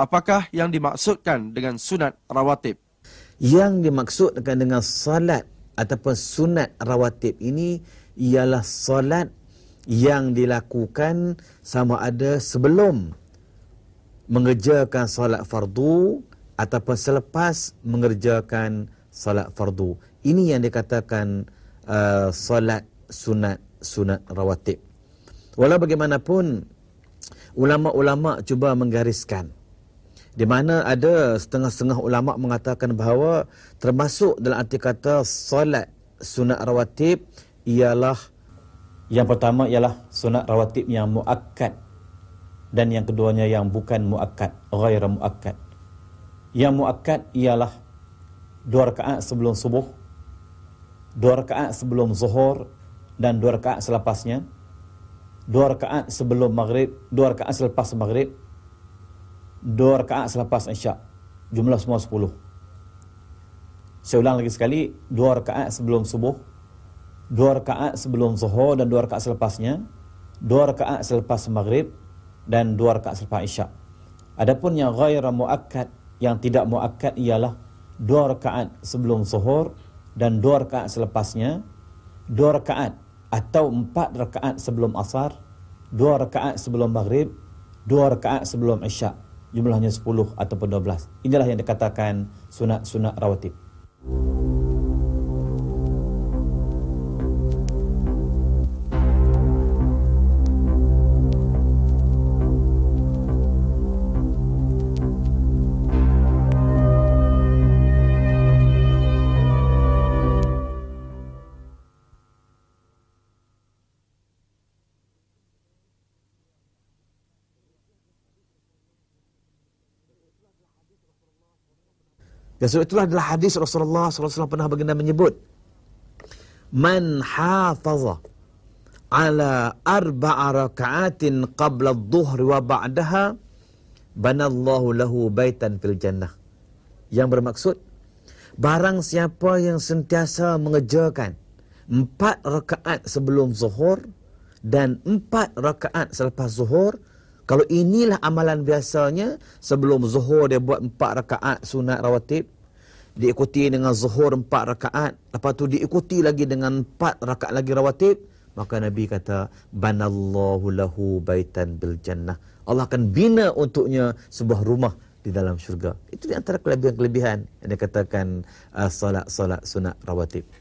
apakah yang dimaksudkan dengan sunat rawatib? Yang dimaksudkan dengan salat ataupun sunat rawatib ini ialah salat yang dilakukan sama ada sebelum mengerjakan salat fardu ataupun selepas mengerjakan salat fardu. Ini yang dikatakan uh, salat sunat sunat rawatib. Walau bagaimanapun ulama-ulama cuba menggariskan di mana ada setengah-setengah ulama mengatakan bahawa termasuk dalam arti kata solat sunat rawatib ialah yang pertama ialah sunat rawatib yang muakkad dan yang keduanya yang bukan muakkad ghaira muakkad yang muakkad ialah dua rakaat sebelum subuh dua rakaat sebelum zuhur dan dua rakaat selepasnya dua rakaat sebelum maghrib dua rakaat selepas maghrib dua rakaat selepas isyak jumlah semua sepuluh saya ulang lagi sekali dua rakaat sebelum subuh dua rakaat sebelum zuhur dan dua rakaat selepasnya dua rakaat selepas maghrib dan dua rakaat selepas isyak adapun yang ghairu muakkad yang tidak muakkad ialah dua rakaat sebelum zuhur dan dua rakaat selepasnya dua rakaat atau empat rakaat sebelum asar dua rakaat sebelum maghrib dua rakaat sebelum isyak jumlahnya 10 ataupun 12. Inilah yang dikatakan sunat-sunat rawatib. Thank you. Dan sebab itulah adalah hadis Rasulullah SAW pernah baginda menyebut. Man hafazah ala arba'a raka'atin qabla dhuhri wa ba'daha banallahu lahu baitan fil jannah. Yang bermaksud, barang siapa yang sentiasa mengejarkan empat rakaat sebelum zuhur dan empat rakaat selepas zuhur, kalau inilah amalan biasanya sebelum zuhur dia buat empat rakaat sunat rawatib diikuti dengan zuhur empat rakaat lepas tu diikuti lagi dengan empat rakaat lagi rawatib maka Nabi kata banallahu lahu baitan bil jannah Allah akan bina untuknya sebuah rumah di dalam syurga. Itu di antara kelebihan-kelebihan yang dikatakan uh, solat-solat sunat rawatib.